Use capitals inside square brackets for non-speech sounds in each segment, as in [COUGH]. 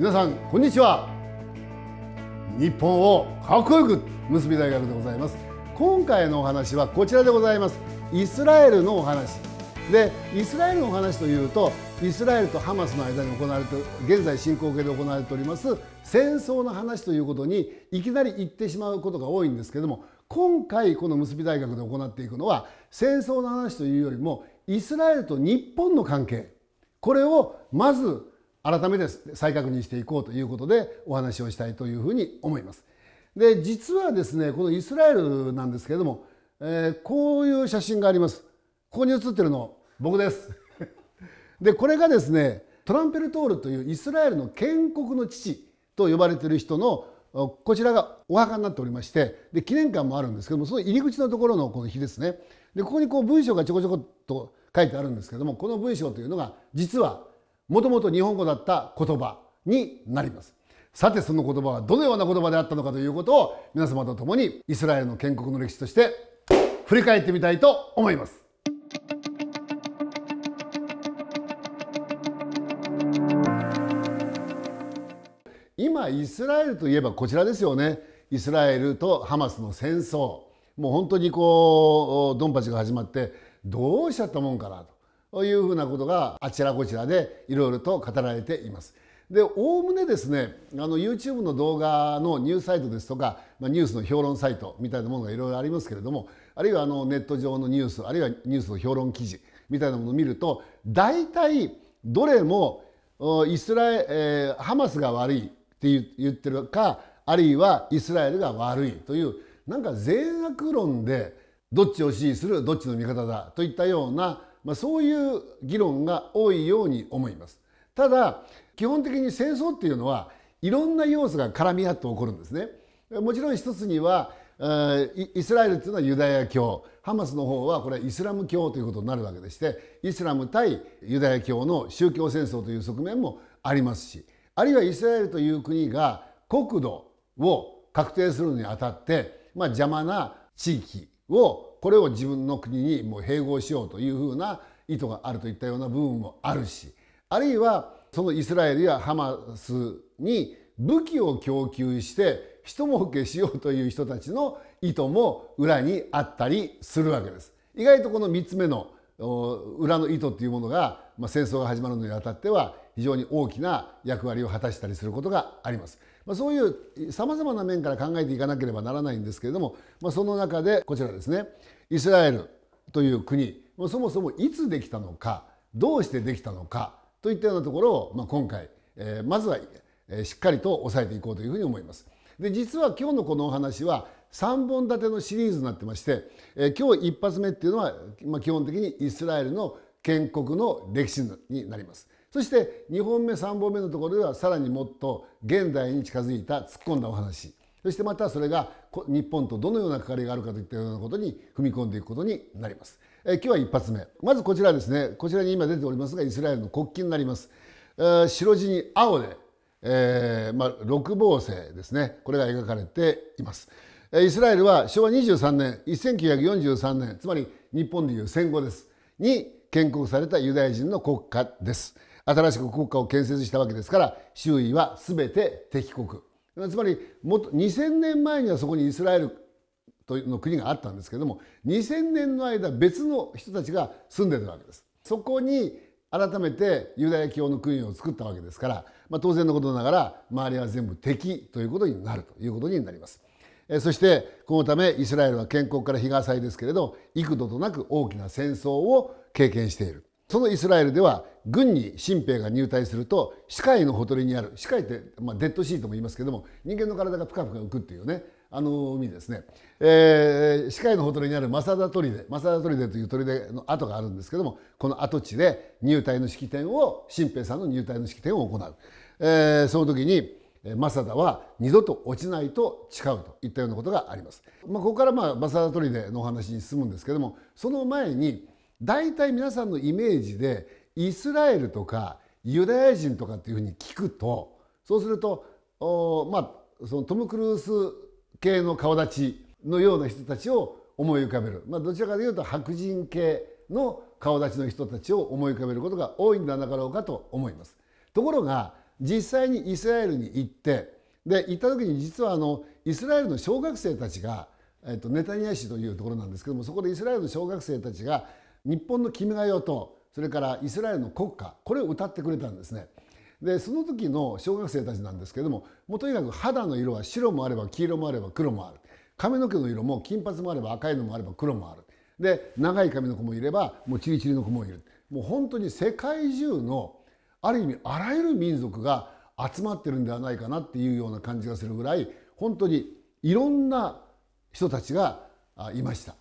皆さんこんにちは日本をかっこよく結び大学でございます今回のお話はこちらでございますイスラエルのお話でイスラエルのお話というとイスラエルとハマスの間に行われて現在進行形で行われております戦争の話ということにいきなり言ってしまうことが多いんですけども今回この結び大学で行っていくのは戦争の話というよりもイスラエルと日本の関係これをまず改めて再確認していこうということでお話をしたいというふうに思います。で実はですねこのイスラエルなんですけれども、えー、こういう写真があります。ここに写ってるの僕です。[LAUGHS] でこれがですねトランペルトールというイスラエルの建国の父と呼ばれている人のこちらがお墓になっておりましてで記念館もあるんですけどもその入り口のところのこの日ですねでここにこう文章がちょこちょこっと書いてあるんですけどもこの文章というのが実はもともと日本語だった言葉になります。さてその言葉はどのような言葉であったのかということを皆様と共にイスラエルの建国の歴史として振り返ってみたいと思います。今イスラエルといえばこちらですよねイスラエルとハマスの戦争もう本当にこうドンパチが始まってどうしちゃったもんかなとというふうなことがあちらこちらでいろいろと語られています。でおおむねですねあの YouTube の動画のニュースサイトですとか、まあ、ニュースの評論サイトみたいなものがいろいろありますけれどもあるいはあのネット上のニュースあるいはニュースの評論記事みたいなものを見ると大体どれもイスラエ、えー、ハマスが悪いって言ってるかあるいはイスラエルが悪いというなんか善悪論でどっちを支持するどっちの味方だといったようなまあ、そういう議論が多いように思います。ただ基本的に戦争っていうのはいろんな要素が絡み合って起こるんですね。もちろん一つにはイスラエルというのはユダヤ教ハマスの方はこれはイスラム教ということになるわけでしてイスラム対ユダヤ教の宗教戦争という側面もありますしあるいはイスラエルという国が国土を確定するにあたって、まあ、邪魔な地域をこれを自分の国にもう併合しようというふうな意図があるといったような部分もあるしあるいはそのイスラエルやハマスに武器を供給して一儲けしようという人たちの意図も裏にあったりするわけです。意外とこの3つ目の裏の意図というものが、まあ、戦争が始まるのにあたっては非常に大きな役割を果たしたりすることがあります。まあ、そういうさまざまな面から考えていかなければならないんですけれども、まあ、その中でこちらですねイスラエルという国そもそもいつできたのかどうしてできたのかといったようなところを、まあ、今回、えー、まずは、えー、しっかりと押さえていこうというふうに思います。で実は今日のこのお話は3本立てのシリーズになってまして、えー、今日1発目っていうのは、まあ、基本的にイスラエルの建国の歴史になります。そして2本目3本目のところではさらにもっと現代に近づいた突っ込んだお話そしてまたそれが日本とどのような関わりがあるかといったようなことに踏み込んでいくことになります。え今日は1発目まずこちらですねこちらに今出ておりますがイスラエルの国旗になります。えー、白地に青で、えー、まあ、六芒星ですねこれが描かれています。イスラエルは昭和23年1943年つまり日本でいう戦後ですに建国されたユダヤ人の国家です。新しく国家を建設したわけですから周囲は全て敵国つまり2000年前にはそこにイスラエルの国があったんですけども2000年の間別の人たちが住んでるわけですそこに改めてユダヤ教の国を作ったわけですから、まあ、当然のことながら周りは全部敵ということになるということになりますそしてこのためイスラエルは建国から日が浅いですけれど幾度となく大きな戦争を経験しているそのイスラエルでは軍に新兵が入隊すると司会のほとりにある司会って、まあ、デッドシートも言いますけども人間の体がぷかぷか浮くっていうねあの海ですね、えー、司会のほとりにあるマサダトリデマサダトリデという砦の跡があるんですけどもこの跡地で入隊の式典を新兵さんの入隊の式典を行う、えー、その時にマサダは二度と落ちないと誓うといったようなことがあります、まあ、ここからまあマサダトリデのお話に進むんですけどもその前に大体皆さんのイメージでイスラエルとかユダヤ人とかっていうふうに聞くとそうするとお、まあ、そのトム・クルース系の顔立ちのような人たちを思い浮かべる、まあ、どちらかというと白人系の顔立ちの人たちを思い浮かべることが多いんだなかろうかと思います。ところが実際にイスラエルに行ってで行った時に実はあのイスラエルの小学生たちが、えっと、ネタニヤ市というところなんですけどもそこでイスラエルの小学生たちが日本の「君が代」とそれからイスラエルの国歌これを歌ってくれたんですね。でその時の小学生たちなんですけどももうとにかく肌の色は白もあれば黄色もあれば黒もある髪の毛の色も金髪もあれば赤いのもあれば黒もあるで長い髪の子もいればもうチリチリの子もいるもう本当に世界中のある意味あらゆる民族が集まってるんではないかなっていうような感じがするぐらい本当にいろんな人たちがいました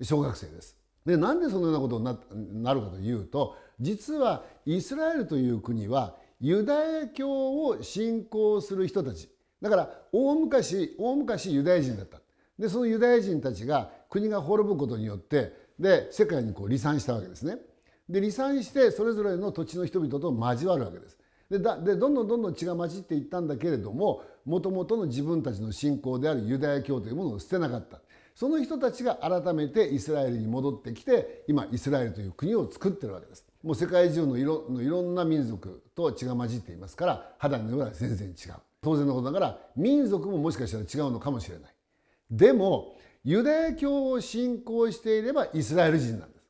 小学生です。でなんでそのようなことになるかというと実はイスラエルという国はユダヤ教を信仰する人たちだから大昔大昔ユダヤ人だったでそのユダヤ人たちが国が滅ぶことによってで世界にこう離散したわけですね。で離散してそれぞれの土地の人々と交わるわけです。でだでどんどんどんどん血が混じっていったんだけれどももともとの自分たちの信仰であるユダヤ教というものを捨てなかった。その人たちが改めてイスラエルに戻ってきて今イスラエルという国を作ってるわけですもう世界中の色のいろんな民族と血が混じっていますから肌の色は全然違う当然のことながら民族ももしかしたら違うのかもしれないでもユダヤ教を信仰していればイスラエル人なんです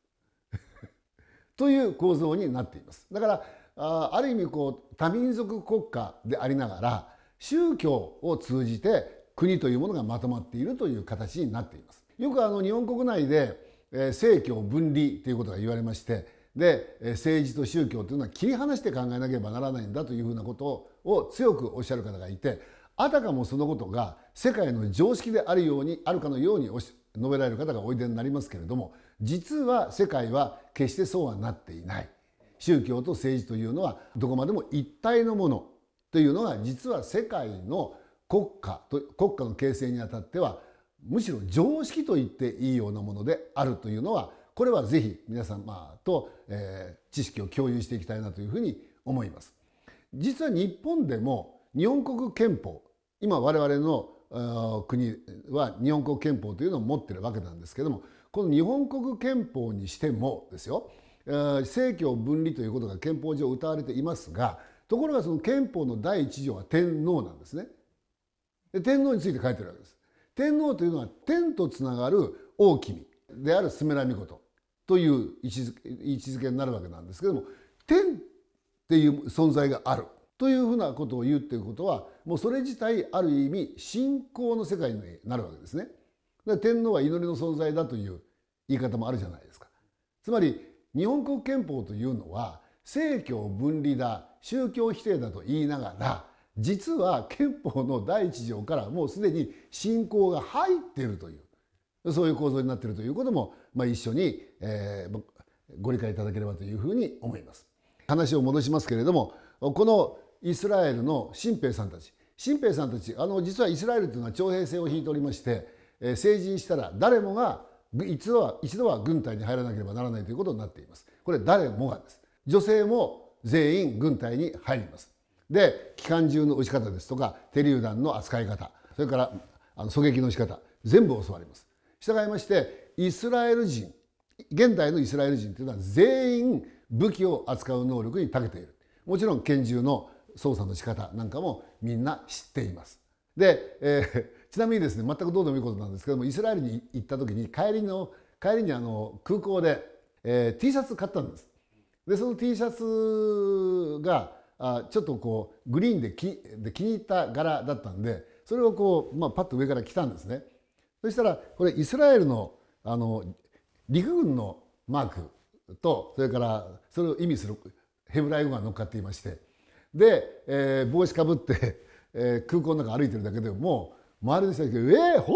[LAUGHS] という構造になっていますだからある意味こう多民族国家でありながら宗教を通じて国というものがまとまっているという形になっています。よくあの日本国内で、え政教分離ということが言われましてで政治と宗教というのは切り離して考えなければならないんだというふうなことを強くおっしゃる方がいてあたかもそのことが世界の常識であるようにあるかのように述べられる方がおいでになりますけれども実は世界は決してそうはなっていない宗教と政治というのはどこまでも一体のものというのが実は世界の国家と国家の形成にあたってはむしろ常識と言っていいようなものであるというのはこれはぜひ皆様と、えー、知識を共有していきたいなというふうに思います。実は日本でも日本国憲法今我々の国は日本国憲法というのを持ってるわけなんですけどもこの日本国憲法にしてもですよ政教分離ということが憲法上謳われていますがところがその憲法の第一条は天皇なんですね。で天皇について書いてるわけです天皇というのは天とつながる大君であるスメラミコトという位置づけになるわけなんですけども天っていう存在があるというふうなことを言うっていうことはもうそれ自体ある意味信仰の世界になるわけですね。天皇は祈りの存在だという言い方もあるじゃないですか。つまり日本国憲法というのは政教分離だ宗教否定だと言いながら実は憲法の第一条からもうすでに信仰が入っているというそういう構造になっているということも、まあ、一緒に、えー、ご理解いただければというふうに思います。話を戻しますけれどもこのイスラエルの新兵さんたち新兵さんたちあの実はイスラエルというのは徴兵制を引いておりまして、えー、成人したら誰もが一度は一度は軍隊に入らなければならないということになっています。これ誰もがです。女性も全員軍隊に入ります。で機関銃の撃ち方ですとか手榴弾の扱い方それからあの狙撃の仕方全部教わります従いましてイスラエル人現代のイスラエル人というのは全員武器を扱う能力に長けているもちろん拳銃の操作の仕方なんかもみんな知っていますで、えー、[LAUGHS] ちなみにですね全くどうでもいいことなんですけどもイスラエルに行った時に帰りの帰りにあの空港で、えー、T シャツ買ったんですでその T シャツがあちょっとこうグリーンできで気に入った柄だったんでそれをこう、まあ、パッと上から来たんですねそしたらこれイスラエルのあの陸軍のマークとそれからそれを意味するヘブライ語が乗っかっていましてで、えー、帽子かぶって、えー、空港の中歩いてるだけでも周りの人たちが「えー、ほ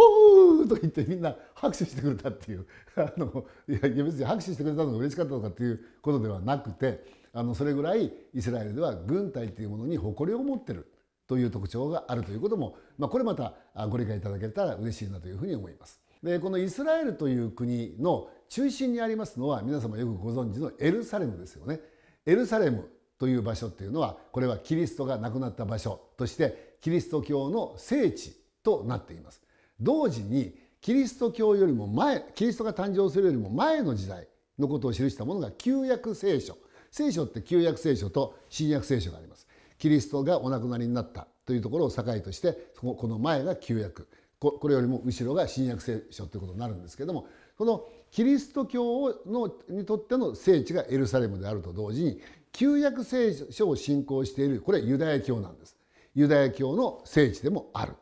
ー!」と言ってみんな拍手してくれたっていう [LAUGHS] あのいや別に拍手してくれたのが嬉しかったとかっていうことではなくて。あのそれぐらいイスラエルでは軍隊というものに誇りを持ってるという特徴があるということも、まあ、これまたご理解いただけたら嬉しいなというふうに思います。でこのイスラエルという国の中心にありますのは皆様よくご存知のエルサレムですよね。エルサレムという場所っていうのはこれはキリストが亡くなった場所としてキリスト教の聖地となっています。同時にキリスト教よりも前キリストが誕生するよりも前の時代のことを記したものが旧約聖書聖書って旧約聖書と新約聖書がありますキリストがお亡くなりになったというところを境としてそこの前が旧約これよりも後ろが新約聖書ということになるんですけどもこのキリスト教のにとっての聖地がエルサレムであると同時に旧約聖書を信仰しているこれユダヤ教なんですユダヤ教の聖地でもある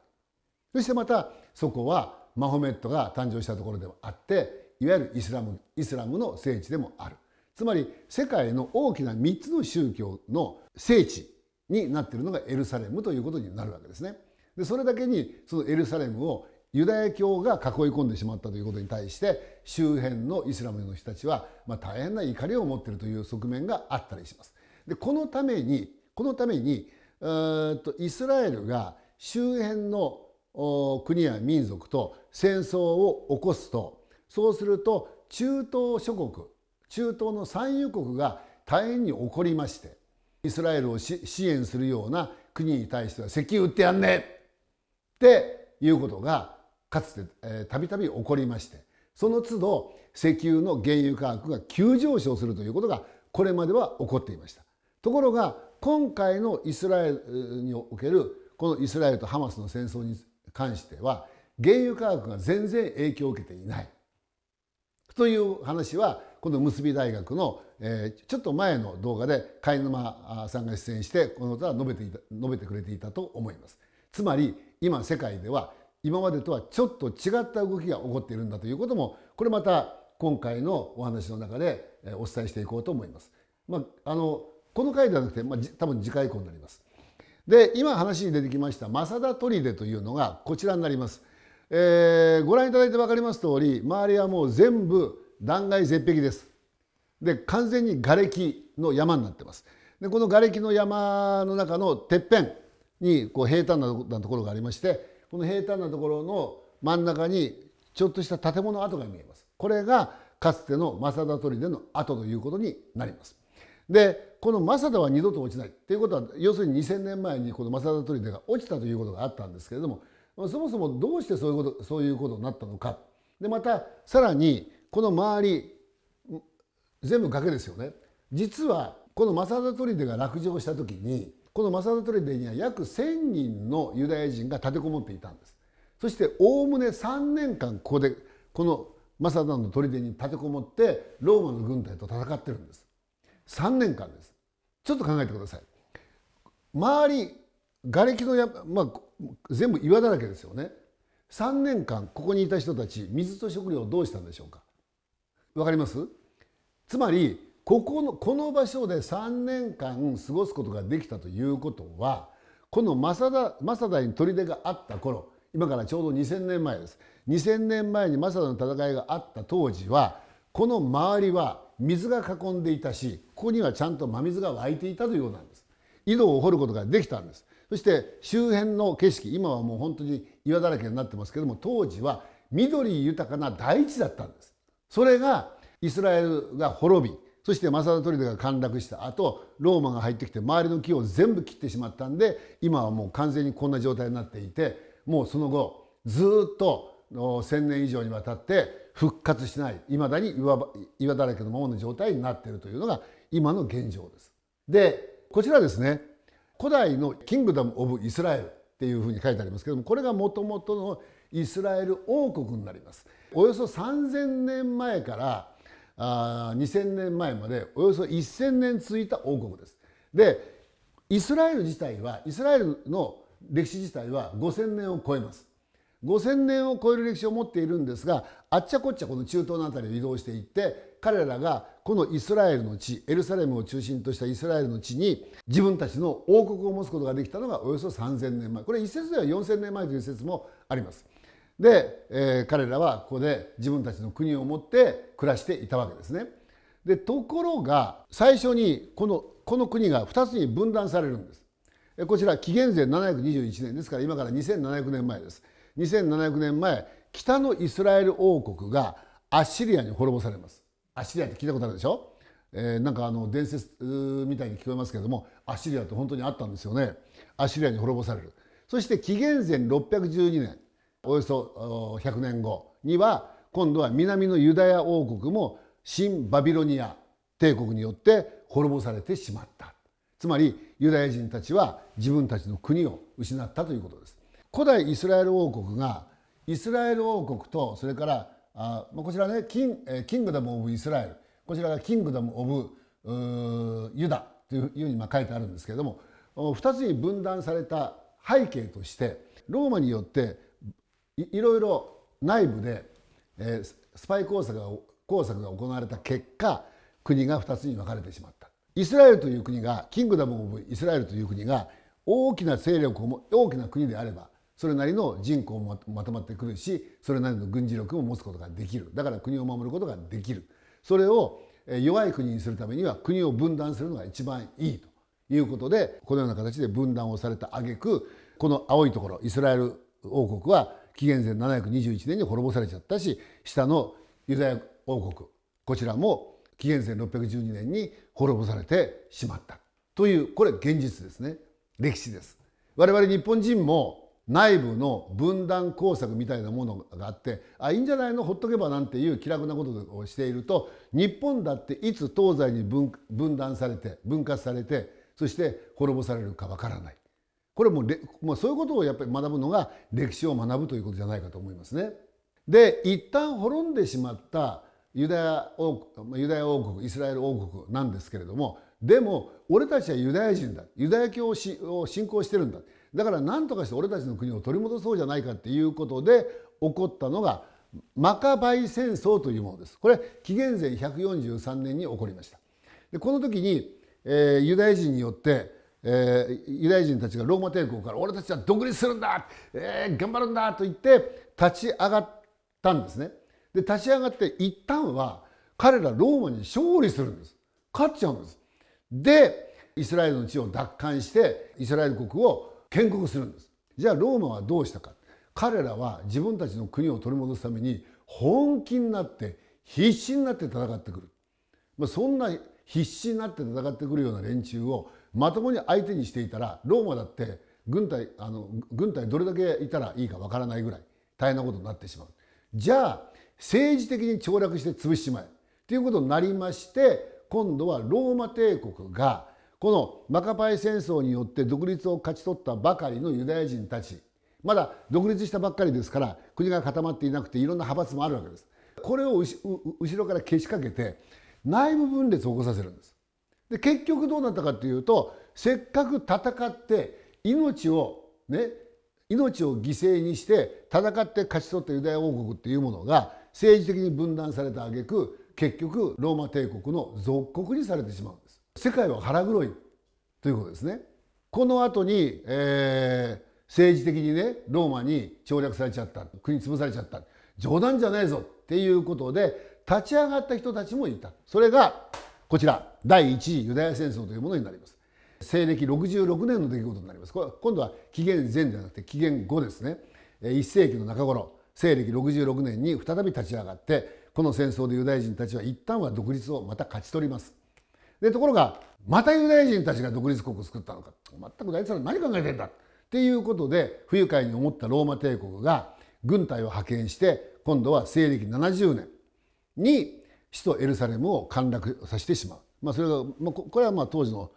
そしてまたそこはマホメットが誕生したところでもあっていわゆるイスラムイスラムの聖地でもあるつまり世界の大きな3つの宗教の聖地になっているのがエルサレムということになるわけですね。でそれだけにそのエルサレムをユダヤ教が囲い込んでしまったということに対して周辺のイスラムの人たちは、まあ、大変な怒りを持っているという側面があったりします。でこのためにこのためにとイスラエルが周辺の国や民族と戦争を起こすとそうすると中東諸国中東の産油国が大変に怒りましてイスラエルを支援するような国に対しては石油売ってやんねっていうことがかつてたびたび起こりましてその都度石油の原油価格が急上昇するということがこれまでは起こっていましたところが今回のイスラエルにおけるこのイスラエルとハマスの戦争に関しては原油価格が全然影響を受けていないという話はこの結び大学の、えー、ちょっと前の動画で貝沼さんが出演してこのことは述べていた述べてくれていたと思います。つまり今世界では今までとはちょっと違った動きが起こっているんだということもこれまた今回のお話の中でお伝えしていこうと思います。まあ、あのこの回ではなくて、まあ、多分次回以降になります。で今話に出てきました「正田砦」というのがこちらになります。えー、ご覧いただいて分かります通り周りはもう全部断崖絶壁です。で完全に瓦礫の山になってます。でこの瓦礫の山の中のてっぺんにこう平坦なところがありましてこの平坦なところの真ん中にちょっとした建物跡が見えます。これがかつての正田砦の跡ということになります。でこの正田は二度と落ちないっていうことは要するに2,000年前にこの正田砦が落ちたということがあったんですけれどもそもそもどうしてそういうことそういうことになったのかでまたさらにこの周り全部崖ですよね実はこのマサダ砦が落城した時にこのマサダ砦には約1,000人のユダヤ人が立てこもっていたんですそしておおむね3年間ここでこのマサダの砦に立てこもってローマの軍隊と戦ってるんです3年間ですちょっと考えてください周り瓦礫のや、まあ、全部岩だらけですよね3年間ここにいた人たち水と食料をどうしたんでしょうか分かりますつまりここのこの場所で3年間過ごすことができたということはこの正田正田に砦があった頃今からちょうど2000年前です2000年前に正田の戦いがあった当時はこの周りは水が囲んでいたしここにはちゃんと真水が湧いていたというようなんです井戸を掘ることができたんですそして周辺の景色今はもう本当に岩だらけになってますけども当時は緑豊かな大地だったんですそれがイスラエルが滅びそしてマサダトリデが陥落した後ローマが入ってきて周りの木を全部切ってしまったんで今はもう完全にこんな状態になっていてもうその後ずっと1,000年以上にわたって復活しないいまだに岩岩だらけのままの状態になっているというのが今の現状です。でこちらですね古代の「キングダム・オブ・イスラエル」っていうふうに書いてありますけどもこれがもともとのイスラエル王国になりますおよそ3,000年前からあ2,000年前までおよそ1,000年続いた王国です。でイスラエル自体はイスラエルの歴史自体は5,000年を超えます。5,000年を超える歴史を持っているんですがあっちゃこっちゃこの中東の辺りを移動していって彼らがこのイスラエルの地エルサレムを中心としたイスラエルの地に自分たちの王国を持つことができたのがおよそ3,000年前これ一説では4,000年前という説もあります。で、えー、彼らはここで自分たちの国を持って暮らしていたわけですね。でところが最初にこのこの国が2つに分断されるんです。こちら紀元前721年ですから今から2700年前です。2700年前北のイスラエル王国がアッシリアに滅ぼされます。アッシリアって聞いたことあるでしょ、えー、なんかあの伝説みたいに聞こえますけれどもアッシリアって本当にあったんですよね。アッシリアに滅ぼされる。そして紀元前612年およそ100年後には今度は南のユダヤ王国も新バビロニア帝国によって滅ぼされてしまったつまりユダヤ人たちは自分たちの国を失ったということです古代イスラエル王国がイスラエル王国とそれからあこちらねキンキングダム・オブ・イスラエルこちらがキングダム・オブ・ユダというふうにま書いてあるんですけれども2つに分断された背景としてローマによっていろいろ内部で、えー、スパイ工作が工作が行われた結果国が2つに分かれてしまったイスラエルという国がキングダム・オブ・イスラエルという国が大きな勢力をも大きな国であればそれなりの人口もまとまってくるしそれなりの軍事力も持つことができるだから国を守ることができるそれを弱い国にするためには国を分断するのが一番いいということでこのような形で分断をされた挙句この青いところイスラエル王国は紀元前721年に滅ぼされちゃったし下のユダヤ王国こちらも紀元前612年に滅ぼされてしまったというこれ現実ですね歴史です我々日本人も内部の分断工作みたいなものがあってあいいんじゃないのほっとけばなんていう気楽なことをしていると日本だっていつ東西に分分断されて分割されてそして滅ぼされるかわからないこれもまあ、そういうことをやっぱり学ぶのが歴史を学ぶということじゃないかと思いますね。で一旦滅んでしまったユダヤ王ユダヤ王国イスラエル王国なんですけれどもでも俺たちはユダヤ人だユダヤ教を信仰してるんだだから何とかして俺たちの国を取り戻そうじゃないかっていうことで起こったのがマカバイ戦争というものですこれ紀元前143年に起こりましたでこの時に、えー、ユダヤ人によってえー、ユダヤ人たちがローマ帝国から俺たちは独立するんだ、えー、頑張るんだと言って立ち上がったんですねで立ち上がって一旦は彼らローマに勝利するんです勝っちゃうんですでイスラエルの地を奪還してイスラエル国を建国するんですじゃあローマはどうしたか彼らは自分たちの国を取り戻すために本気になって必死になって戦ってくる、まあ、そんな必死になって戦ってくるような連中をまともに相手にしていたらローマだって軍隊あの軍隊どれだけいたらいいかわからないぐらい大変なことになってしまうじゃあ政治的に凋落して潰しちまえということになりまして今度はローマ帝国がこのマカパイ戦争によって独立を勝ち取ったばかりのユダヤ人たちまだ独立したばっかりですから国が固まっていなくていろんな派閥もあるわけですこれを後ろからけしかけて内部分裂を起こさせるんですで結局どうなったかというとせっかく戦って命をね命を犠牲にして戦って勝ち取ったユダヤ王国っていうものが政治的に分断された挙句結局ローマ帝国の属国にされてしまうんです世界は腹黒いということですねこの後に、えー、政治的にねローマに調略されちゃった国潰されちゃった冗談じゃないぞっていうことで立ち上がった人たちもいたそれがこちら第1次ユダヤ戦争というものになります西暦66年の出来事になります今度は紀元前ではなくて紀元後ですね1世紀の中頃西暦66年に再び立ち上がってこの戦争でユダヤ人たちは一旦は独立をまた勝ち取りますでところがまたユダヤ人たちが独立国を作ったのか全く大事なの何考えてんだっていうことで不愉快に思ったローマ帝国が軍隊を派遣して今度は西暦70年に首都エルサレムを陥落させてしまう、まあ、それが、まあ、これはまあ当時の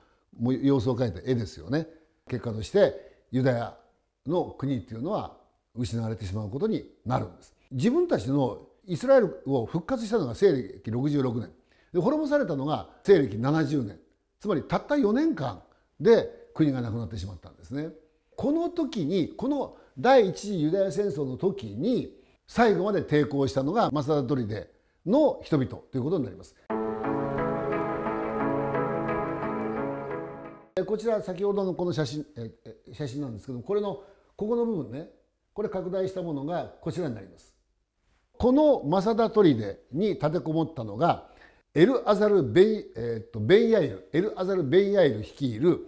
様子を描いた絵ですよね結果としてユダヤの国っていうのは失われてしまうことになるんです自分たちのイスラエルを復活したのが西暦66年で滅ぼされたのが西暦70年つまりたった4年間で国がなくなってしまったんですねこの時にこの第一次ユダヤ戦争の時に最後まで抵抗したのがマサダトリでの人々ということになります。こちら先ほどのこの写真え写真なんですけどこれのここの部分ねこれ拡大したものがこちらになります。このマサダ砦に立てこもったのがエル・アザル・ベイ,、えー、っとベイヤイルエル・アザル・ベイヤイル率いる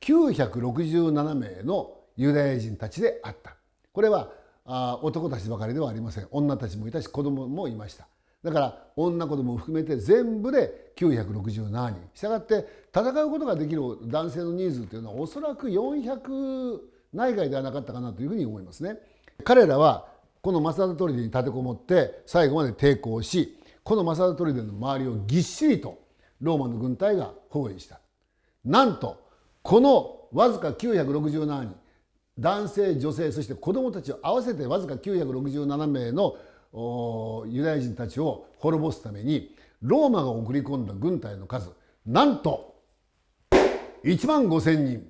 967名のユダヤ人たちであったこれはあ男たちばかりではありません女たちもいたし子供もいましただから女子ども含めて全部で967人したがって戦うことができる男性の人数というのはおそらく400内外ではなかったかなというふうに思いますね。彼らはこのト田砦に立てこもって最後まで抵抗しこのト田砦の周りをぎっしりとローマの軍隊が包囲した。なんとこのわずか967人男性女性そして子どもたちを合わせてわずか967名のユダヤ人たちを滅ぼすためにローマが送り込んだ軍隊の数なんと1万5千人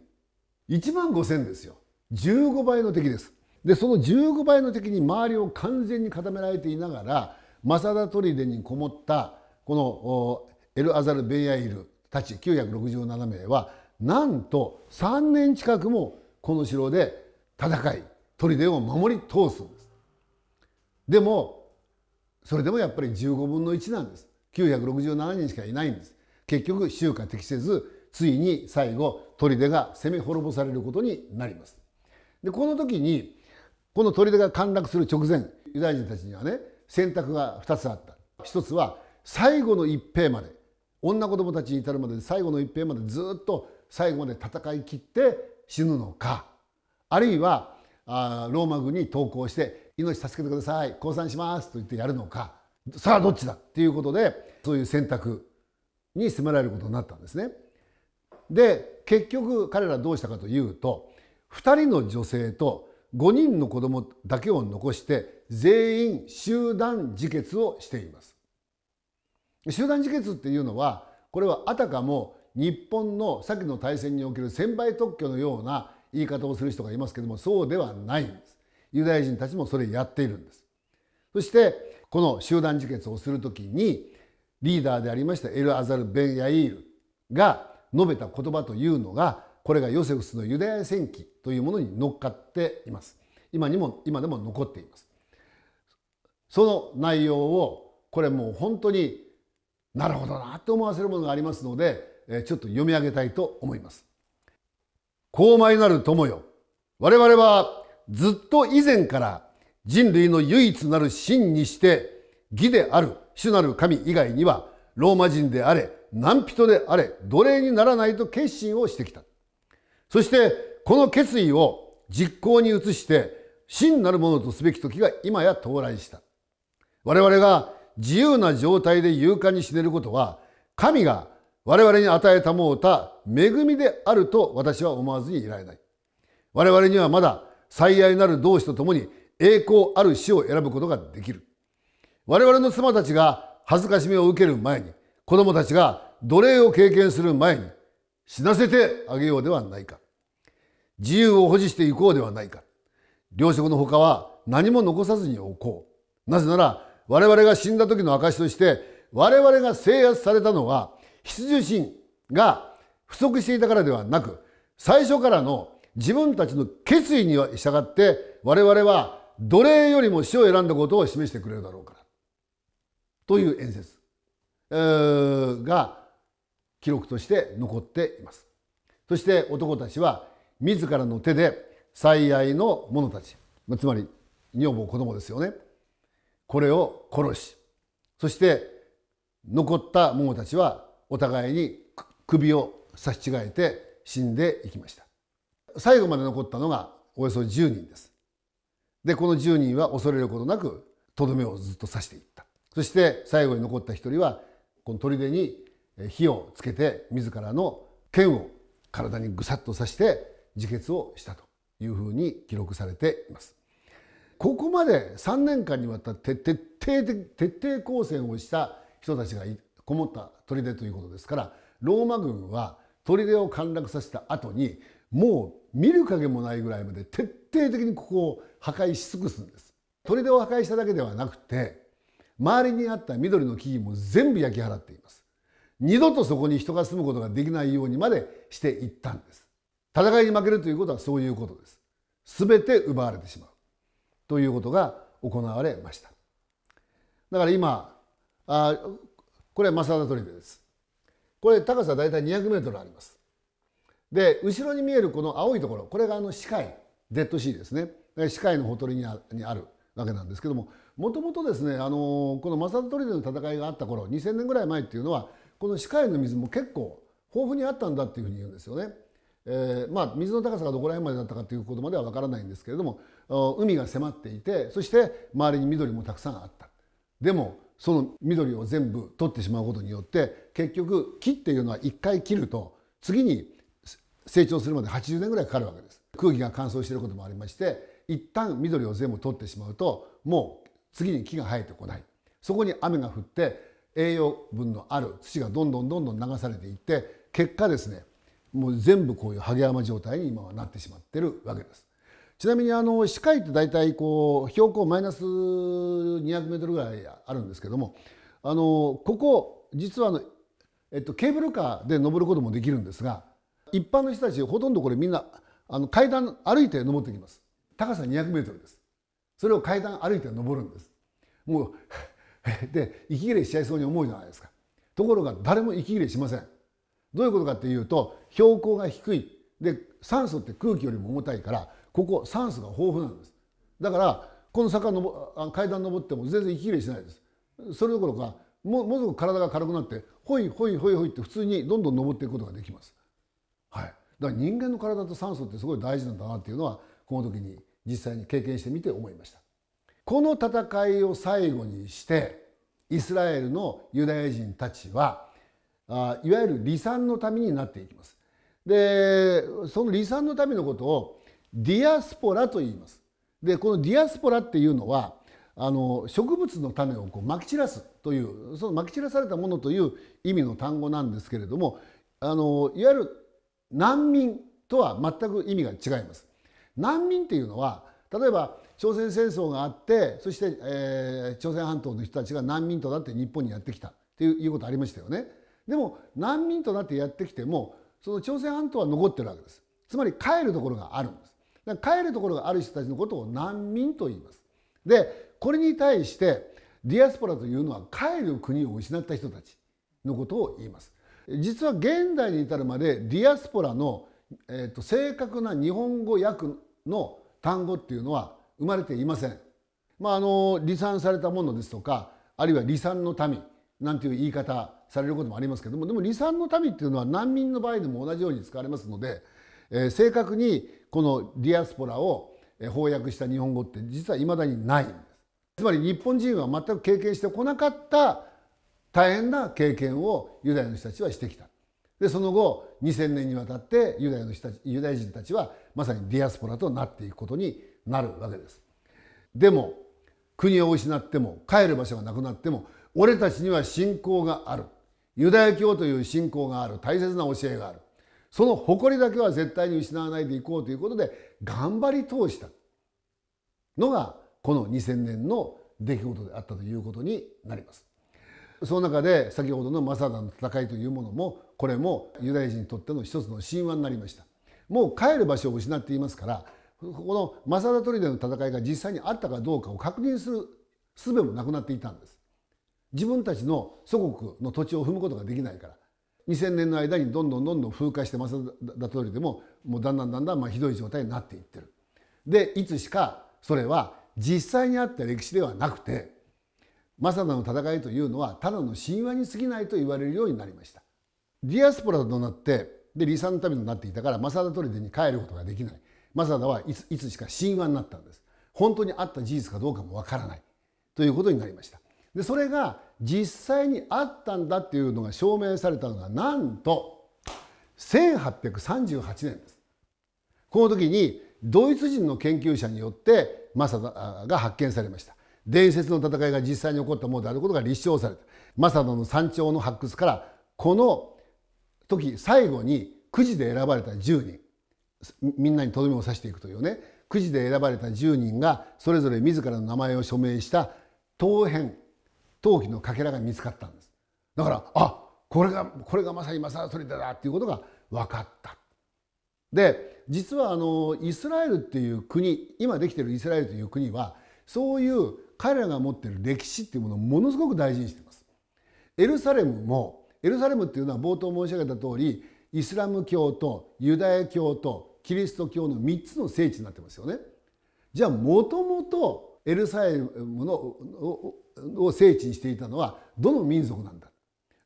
1万5千ですよ15倍の敵ですでその15倍の敵に周りを完全に固められていながらマサダ砦にこもったこのエルアザル・ベイアイルたち967名はなんと3年近くもこの城で戦い砦を守り通すんですでもそれでもやっぱり15分の1なんです967人しかいないんです結局収穫適せずついに最後砦が攻め滅ぼされることになりますでこの時にこの砦が陥落する直前ユダヤ人たちにはね選択が2つあった1つは最後の一兵まで女子供たちに至るまで最後の一兵までずっと最後まで戦い切って死ぬのかあるいはあローマ軍に投降して命助けてください降参しますと言ってやるのかさあどっちだっていうことでそういう選択に迫られることになったんですね。で結局彼らどうしたかというと2人の女性と5人の子供だけを残して全員集団自決をしています。集団自決っていうのはこれはあたかも日本の先の大戦における専売特許のような言い方をする人がいますけどもそうではないんです。ユダヤ人たちもそれやっているんですそしてこの集団自決をする時にリーダーでありましたエル・アザル・ベン・ヤイールが述べた言葉というのがこれがヨセフスのユダヤ戦記というものに乗っかっています今にも今でも残っていますその内容をこれもう本当になるほどなと思わせるものがありますのでちょっと読み上げたいと思います「高邁なる友よ我々はずっと以前から人類の唯一なる真にして義である主なる神以外にはローマ人であれ何人であれ奴隷にならないと決心をしてきたそしてこの決意を実行に移して真なるものとすべき時が今や到来した我々が自由な状態で勇敢に死ねることは神が我々に与えたもうた恵みであると私は思わずにいられない我々にはまだ最愛なる同志と共に栄光ある死を選ぶことができる。我々の妻たちが恥ずかしめを受ける前に、子供たちが奴隷を経験する前に、死なせてあげようではないか。自由を保持していこうではないか。糧食の他は何も残さずに置こう。なぜなら、我々が死んだ時の証として、我々が制圧されたのは、必需品が不足していたからではなく、最初からの自分たちの決意に従って我々は奴隷よりも死を選んだことを示してくれるだろうからという演説、が記録として残っていますそして男たちは自らの手で最愛の者たちつまり女房子供ですよねこれを殺しそして残った者たちはお互いに首を刺し違えて死んでいきました最後まで残ったのがおよそ10人です。でこの10人は恐れることなくとどめをずっと刺していったそして最後に残った1人はこの砦に火をつけて自らの剣を体にぐさっと刺して自決をしたというふうに記録されています。ここまで3年間にわたって徹底的徹底抗戦をした人たちがこもった砦ということですからローマ軍は砦を陥落させた後にもう見る影もないぐらいまで徹底的にここを破壊し尽くすんです砦を破壊しただけではなくて周りにあった緑の木々も全部焼き払っています二度とそこに人が住むことができないようにまでしていったんです戦いに負けるということはそういうことです全て奪われてしまうということが行われましただから今あこれは正田砦ですこれ高さ大体2 0 0ルありますで後ろに見えるこの青いところこれがあの死海デッドシーですね科医のほとりにあるわけなんですけどももともとですねあのこのマサルトリデの戦いがあった頃2000年ぐらい前っていうのはこの科医の水も結構豊富にあったんだっていうふうに言うんですよね。えー、まあ、水の高さがどこら辺までだったかということまでは分からないんですけれども海が迫っていてそして周りに緑もたくさんあったでもその緑を全部取ってしまうことによって結局木っていうのは一回切ると次に成長するまで80年ぐらいかかるわけです空気が乾燥していることもありまして一旦緑を全部取ってしまうともう次に木が生えてこないそこに雨が降って栄養分のある土がどんどんどんどん流されていって結果ですねもう全部こういうハゲ山状態に今はなってしまってるわけですちなみにあの歯科医って大体こう標高マイナス200メートルぐらいあるんですけどもあのここ実はあの、えっと、ケーブルカーで登ることもできるんですが一般の人たちほとんどこれみんなあの階段歩いて登ってきます高さ2 0 0ルですそれを階段歩いて登るんですもう [LAUGHS] で息切れしちゃいそうに思うじゃないですかところが誰も息切れしませんどういうことかっていうと標高が低いで酸素って空気よりも重たいからここ酸素が豊富なんですだからこの坂の階段登っても全然息切れしないですそれどころかももずすごく体が軽くなってほいほいほいほいって普通にどんどん登っていくことができますだから人間の体と酸素ってすごい大事なんだなっていうのはこの時に実際に経験してみて思いましたこの戦いを最後にしてイスラエルのユダヤ人たちはいわゆる離散の民になっていきますでその離散の民のことをディアスポラと言いますでこのディアスポラっていうのはあの植物の種をこうまき散らすというそのまき散らされたものという意味の単語なんですけれどもあのいわゆる難民とは全く意味が違います。難民っていうのは例えば朝鮮戦争があってそして、えー、朝鮮半島の人たちが難民となって日本にやってきたっていうことありましたよね。でも難民となってやってきてもその朝鮮半島は残ってるわけです。つまり帰るところがあるんです。だから帰るところがある人たちのことを難民と言います。でこれに対してディアスポラというのは帰る国を失った人たちのことを言います。実は現代に至るまでディアスポラの、えーと、正確な日本語訳の単語っていうのは生まれていません。まあ、あの離散されたものですとかあるいは離散の民なんていう言い方されることもありますけどもでも離散の民っていうのは難民の場合でも同じように使われますので、えー、正確にこのディアスポラを翻訳した日本語って実はいまだにないんです。つまり日本人は全く経験してこなかった大変な経験をユダヤの人たちはしてきたでその後2,000年にわたってユダヤの人たちユダヤ人たちはまさにディアスポラとなっていくことになるわけです。でも国を失っても帰る場所がなくなっても俺たちには信仰があるユダヤ教という信仰がある大切な教えがあるその誇りだけは絶対に失わないでいこうということで頑張り通したのがこの2,000年の出来事であったということになります。その中で先ほどのマサダの戦いというものもこれもユダヤ人にとっての一つの神話になりましたもう帰る場所を失っていますからこのマサダ砦の戦いが実際にあったかどうかを確認する術もなくなっていたんです自分たちの祖国の土地を踏むことができないから2000年の間にどんどんどんどん風化してマサダ砦でももうだんだんだんだんまあひどい状態になっていってるでいつしかそれは実際にあった歴史ではなくてマサダの戦いというのはただの神話に過ぎないと言われるようになりましたディアスポラとなってで離散の旅となっていたからマサダ砦に帰ることができないマサダはいついつしか神話になったんです本当にあった事実かどうかもわからないということになりましたでそれが実際にあったんだっていうのが証明されたのがなんと1838年ですこの時にドイツ人の研究者によってマサダが発見されました伝説の戦いが実際に起こったものであることが立証されたマサドの山頂の発掘からこの時最後にくじで選ばれた10人みんなにとどめを刺していくというねくじで選ばれた10人がそれぞれ自らの名前を署名した陶片陶器のかけらが見つかったんですだからあこれがこれがまさにマサダトリダだっていうことが分かった。で実はあのイスラエルっていう国今できているイスラエルという国はそういう彼らが持っている歴史っていうものをものすごく大事にしています。エルサレムもエルサレムっていうのは冒頭申し上げた通りイスラム教とユダヤ教とキリスト教の3つの聖地になってますよね。じゃあもともとエルサレムのを聖地にしていたのはどの民族なんだ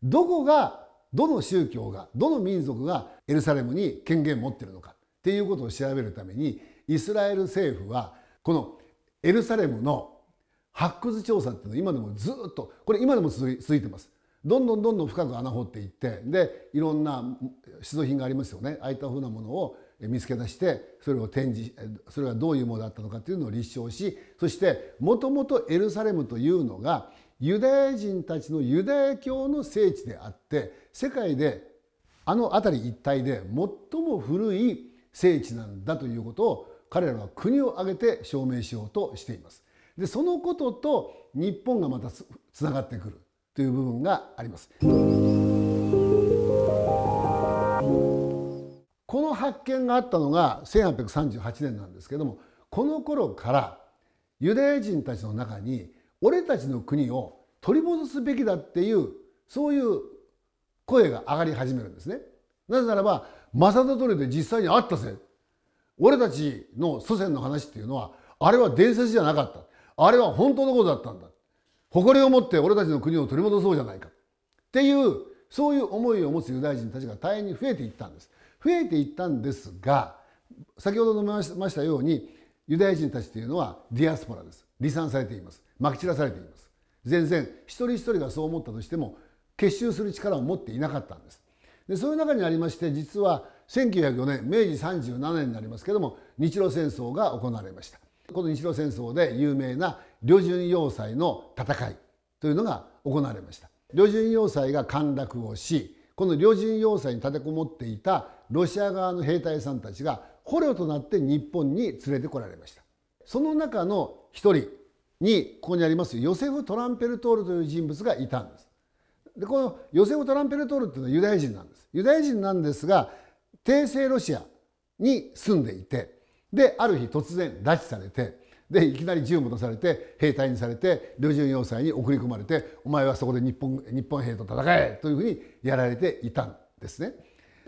どこがどの宗教がどの民族がエルサレムに権限を持っているのかっていうことを調べるためにイスラエル政府はこのエルサレムの発掘調査っていうのは今でもずっとこれ今でも続いてますどんどんどんどん深く穴掘っていってでいろんな出土品がありますよねああいったふうなものを見つけ出してそれを展示それがどういうものだったのかっていうのを立証しそしてもともとエルサレムというのがユダヤ人たちのユダヤ教の聖地であって世界であの辺り一帯で最も古い聖地なんだということを彼らは国を挙げて証明しようとしています。でそのことと日本がまたつながってくるという部分があります。この発見があったのが1838年なんですけどもこの頃からユダヤ人たちの中に俺たちの国を取り戻すべきだっていうそういう声が上がり始めるんですね。なぜならばマサダトレで実際にあったぜ俺たちの祖先の話っていうのはあれは伝説じゃなかったあれは本当のことだったんだ誇りを持って俺たちの国を取り戻そうじゃないかっていうそういう思いを持つユダヤ人たちが大変に増えていったんです増えていったんですが先ほど述べましたようにユダヤ人たちというのはディアスポラです離散されていますまき散らされています全然一人一人がそう思ったとしても結集する力を持っていなかったんですでそういう中にありまして実は1904年明治37年になりますけども日露戦争が行われましたこの日露戦争で有名な旅順要塞の戦いというのが行われました旅順要塞が陥落をしこの旅順要塞に立てこもっていたロシア側の兵隊さんたちが捕虜となって日本に連れてこられましたその中の一人にここにありますヨセフ・トランペルトールという人物がいたんですでこのヨセフ・トランペルトールっていうのはユダヤ人なんですユダヤ人なんですが帝政ロシアに住んでいてである日突然拉致されてでいきなり銃を持たされて兵隊にされて旅順要塞に送り込まれてお前はそこで日本日本兵と戦えというふうにやられていたんですね。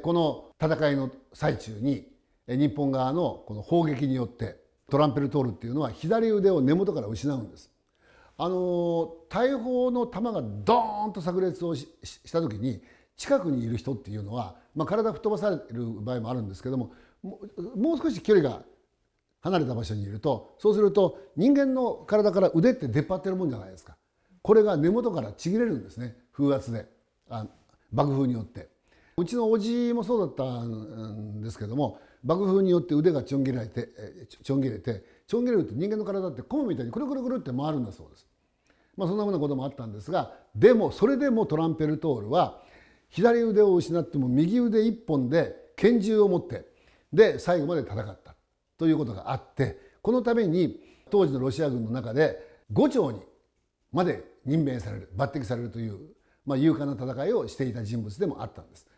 この戦いの最中に日本側のこの砲撃によってトランペルトールっていうのは左腕を根元から失うんです。あの大砲の弾がドーンと炸裂をした時に近くにいる人っていうのは、まあ、体吹っ飛ばされる場合もあるんですけどももう少し距離が離れた場所にいるとそうすると人間の体から腕って出っ張ってるもんじゃないですかこれが根元からちぎれるんですね風圧であ爆風によってうちのおじもそうだったんですけども爆風によって腕がちょん切られてちょん切れてちょん切れると人間の体ってコムみたいにくるくるくるって回るんだそうです。まあ、そんなふうなこともあったんですがでもそれでもトランペルトールは左腕を失っても右腕一本で拳銃を持ってで最後まで戦った。ということがあってこのために当時のロシア軍の中で5長にまで任命される抜擢されるという、まあ、勇敢な戦いをしていた人物でもあったんです。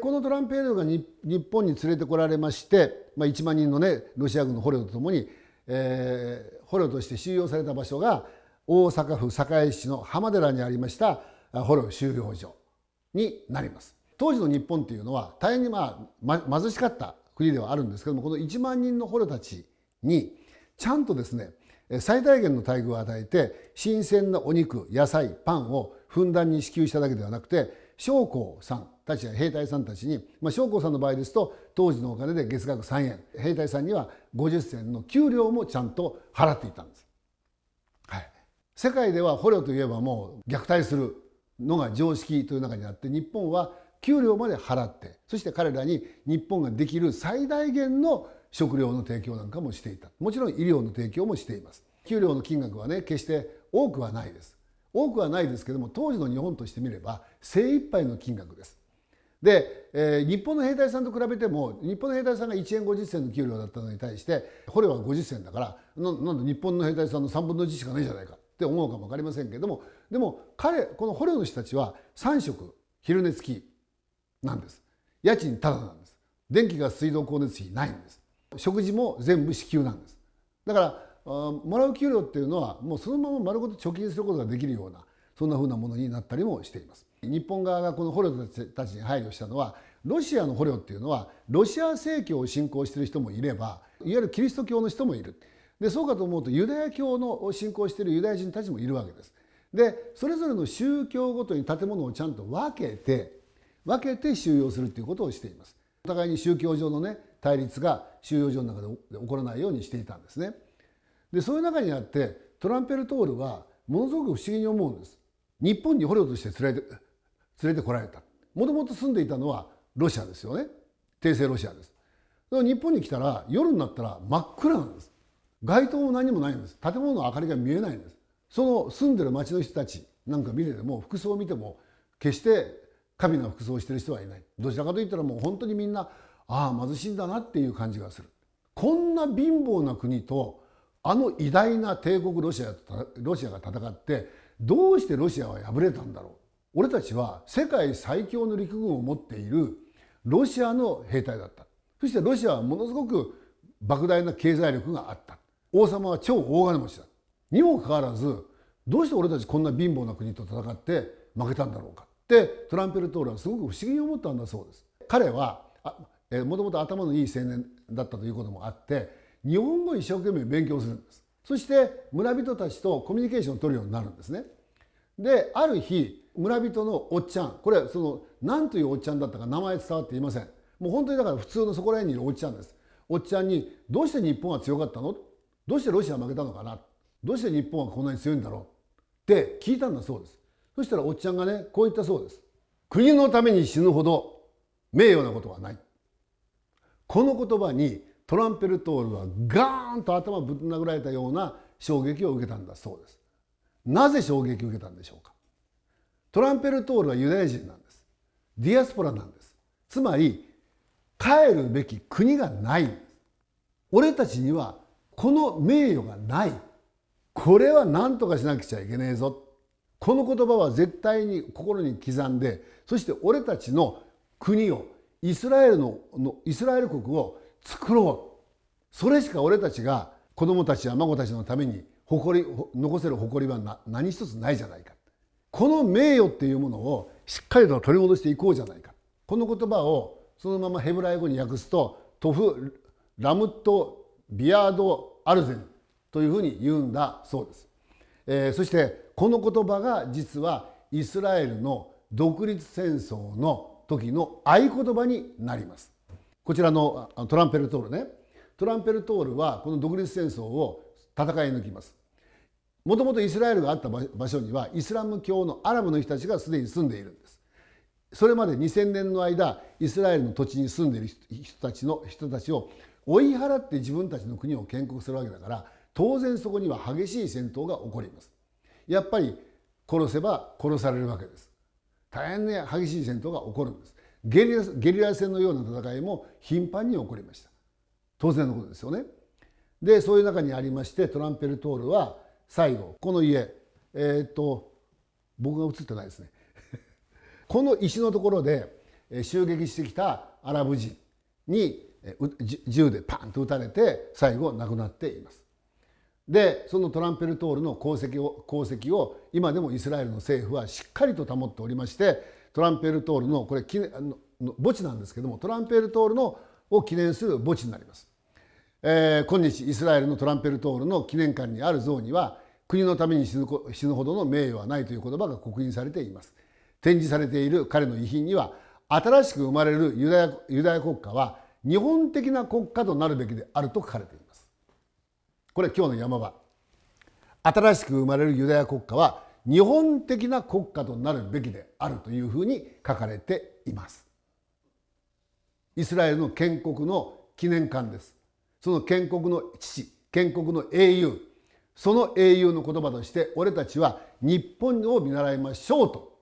このトランペードが日本に連れてこられまして、まあ、1万人の、ね、ロシア軍の捕虜とともに、えー、捕虜として収容された場所が大阪府堺市の浜寺にありました捕虜収容所になります当時の日本っていうのは大変に、まあ、貧しかった国ではあるんですけどもこの1万人の捕虜たちにちゃんとですね最大限の待遇を与えて新鮮なお肉野菜パンをふんだんに支給しただけではなくて将校さんたちや兵隊さんたちに、まあ、将校さんの場合ですと当時のお金で月額3円兵隊さんには50銭の給料もちゃんと払っていたんです、はい、世界では捕虜といえばもう虐待するのが常識という中にあって日本は給料まで払ってそして彼らに日本ができる最大限の食料の提供なんかもしていたもちろん医療の提供もしています給料の金額はね決して多くはないです多くはないですけども当時の日本としてみれば精一杯の金額ですで、えー、日本の兵隊さんと比べても日本の兵隊さんが1円50銭の給料だったのに対して捕虜は50銭だからなんで日本の兵隊さんの3分の1しかないじゃないかって思うかも分かりませんけどもでも彼この捕虜の人たちは3食昼寝付きなんです。家賃ただなんです。電気が水道光熱費ないんです。食事も全部支給なんです。だからもらう給料っていうのはもうそのまま丸ごと貯金することができるようなそんなふうなものになったりもしています。日本側がこの捕虜たちに配慮したのはロシアの捕虜っていうのはロシア正教を信仰している人もいればいわゆるキリスト教の人もいるでそうかと思うとユダヤ教の信仰しているユダヤ人たちもいるわけです。でそれぞれの宗教ごとに建物をちゃんと分けて分けて収容するということをしていますお互いに宗教上のね対立が収容所の中で起こらないようにしていたんですねでそういう中にあってトランペルトールはものすごく不思議に思うんです日本に捕虜として連れて連れてこられたもともと住んでいたのはロシアですよね帝政ロシアです日本に来たら夜になったら真っ暗なんです街灯も何もないんです建物の明かりが見えないんですその住んでる町の人たちなんか見てても服装を見ても決して神の服装してる人はいないどちらかといったらもう本当にみんなああ貧しいんだなっていう感じがするこんな貧乏な国とあの偉大な帝国ロシアロシアが戦ってどうしてロシアは敗れたんだろう俺たちは世界最強の陸軍を持っているロシアの兵隊だったそしてロシアはものすごく莫大な経済力があった王様は超大金持ちだにもかかわらずどうして俺たちこんな貧乏な国と戦って負けたんだろうかってトランペルトールはすごく不思議に思ったんだそうです。彼はもともと頭のいい青年だったということもあって日本語を一生懸命勉強するんですそして村人たちとコミュニケーションを取るようになるんですねである日村人のおっちゃんこれその何というおっちゃんだったか名前伝わっていませんもう本当にだから普通のそこら辺にいるおっちゃんですおっちゃんに「どうして日本は強かったのどうしてロシアは負けたのかなどうして日本はこんなに強いんだろう?」って聞いたんだそうですそしたらおっちゃんがねこう言ったそうです国のために死ぬほど名誉なことはないこの言葉にトランペルトールはガーンと頭ぶん殴られたような衝撃を受けたんだそうですなぜ衝撃を受けたんでしょうかトランペルトールはユダヤ人なんですディアスポラなんですつまり帰るべき国がない俺たちにはこの名誉がないこれは何とかしなくちゃいけねえぞこの言葉は絶対に心に刻んでそして俺たちの国をイスラエルのイスラエル国を作ろうそれしか俺たちが子供たちや孫たちのために誇り残せる誇りは何一つないじゃないかこの名誉っていうものをしっかりと取り戻していこうじゃないかこの言葉をそのままヘブライ語に訳すとトフ・ラムット・ビアード・アルゼンというふうに言うんだそうです、えー、そしてこの言葉が実はイスラエルの独立戦争の時の合言葉になりますこちらのトランペルトールねトランペルトールはこの独立戦争を戦い抜きますもともとイスラエルがあった場所にはイスラム教のアラブの人たちがすでに住んでいるんですそれまで2000年の間イスラエルの土地に住んでいる人たちの人たちを追い払って自分たちの国を建国するわけだから当然そこには激しい戦闘が起こりますやっぱり殺せば殺されるわけです大変ね激しい戦闘が起こるんですゲリラゲリラ戦のような戦いも頻繁に起こりました当然のことですよねでそういう中にありましてトランペルトールは最後この家えー、っと僕が映ってないですね [LAUGHS] この石のところで襲撃してきたアラブ人に銃でパンと撃たれて最後亡くなっていますでそのトランペルトールの功績を功績を今でもイスラエルの政府はしっかりと保っておりましてトランペルトールのこれ墓地なんですけどもトランペルトールのを記念する墓地になります、えー、今日イスラエルのトランペルトールの記念館にある像には国のために死ぬ死ぬほどの名誉はないという言葉が刻印されています展示されている彼の遺品には新しく生まれるユダヤ国家は日本的な国家となるべきであると書かれていますこれ今日の山場新しく生まれるユダヤ国家は日本的な国家となるべきであるというふうに書かれていますイスラエルの建国の記念館ですその建国の父建国の英雄その英雄の言葉として俺たちは日本を見習いましょうと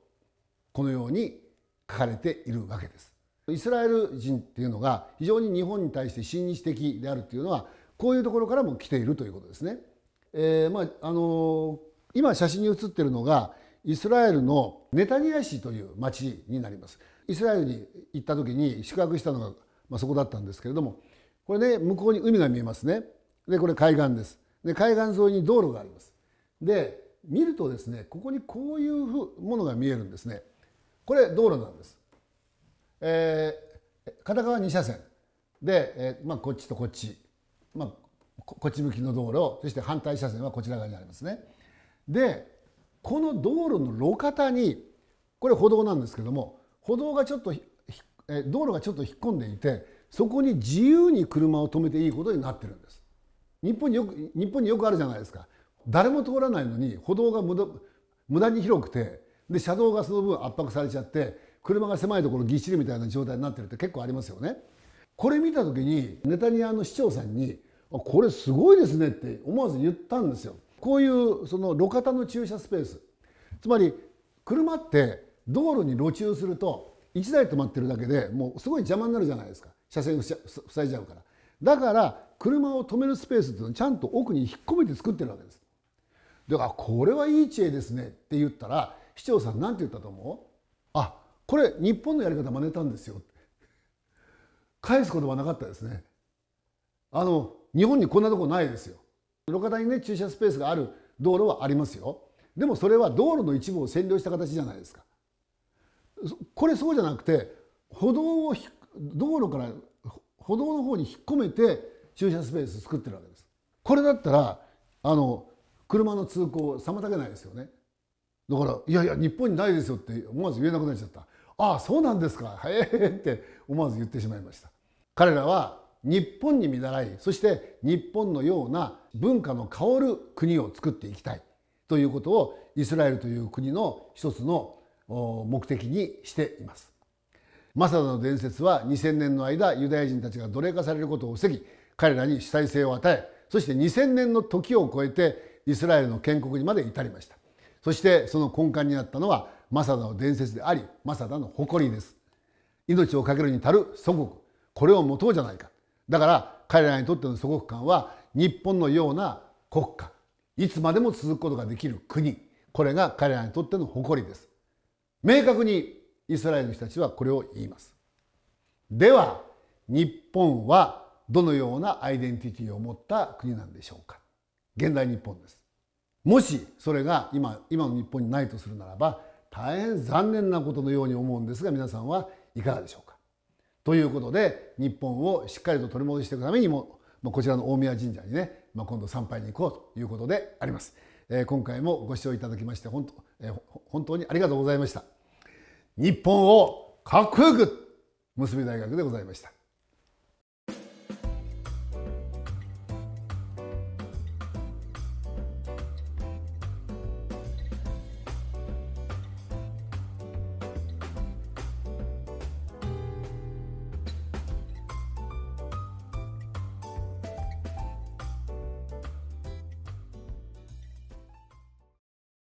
このように書かれているわけですイスラエル人っていうのが非常に日本に対して親日的であるっていうのはこういうところからも来ているということですね。えー、まああの今写真に写ってるのがイスラエルのネタニヤ市という町になります。イスラエルに行った時に宿泊したのが、まあ、そこだったんですけれどもこれね向こうに海が見えますね。でこれ海岸です。で海岸沿いに道路があります。で見るとですねここにこういうものが見えるんですね。これ道路なんです。えー、片側2車線で、えーまあ、こっちとこっちまあ、こっち向きの道路そして反対車線はこちら側にありますね。でこの道路の路肩にこれ歩道なんですけども歩道がちょっと道路がちょっと引っ込んでいてそこに自由に車を止めていいことになってるんです。日本によく日本によくあるじゃないですか誰も通らないのに歩道が無駄に広くてで車道がその分圧迫されちゃって車が狭いところぎっしりみたいな状態になってるって結構ありますよね。これ見た時にネタニヤの市長さんに「これすごいですね」って思わず言ったんですよ。こういうその路肩の駐車スペースつまり車って道路に路駐すると1台止まってるだけでもうすごい邪魔になるじゃないですか車線塞いじゃうからだから車を止めるスペースっていうのをちゃんと奥に引っ込めて作ってるわけですだからこれはいい知恵ですねって言ったら市長さん何て言ったと思うあこれ日本のやり方真似たんですよ返すことはなかったですねあの日本にこんなとこないですよ路肩にね駐車スペースがある道路はありますよでもそれは道路の一部を占領した形じゃないですかこれそうじゃなくて歩道を道路から歩道の方に引っ込めて駐車スペース作ってるわけですこれだったらあの車の通行を妨げないですよねだからいやいや日本にないですよって思わず言えなくなっちゃったああそうなんですかへえー、って思わず言ってしまいました彼らは日本に見習いそして日本のような文化の香る国を作っていきたいということをイスラエルという国の一つの目的にしていますマサダの伝説は2000年の間ユダヤ人たちが奴隷化されることを防ぎ彼らに主体性を与えそして2000年の時を超えてイスラエルの建国にまで至りましたそしてその根幹になったのはマサダの伝説でありマサダの誇りです命を懸けるに足る祖国これを持とうじゃないかだから彼らにとっての祖国感は日本のような国家いつまでも続くことができる国これが彼らにとっての誇りです明確にイスラエルの人たちはこれを言いますでは日本はどのようなアイデンティティを持った国なんでしょうか現代日本ですもしそれが今今の日本にないとするならば大変残念なことのように思うんですが皆さんはいかがでしょうかということで日本をしっかりと取り戻していくためにも、まこちらの大宮神社にね、ま今度参拝に行こうということであります、え今回もご視聴いただきまして本当,、え本当にありがとうございました日本をかっこよく結び大学でございました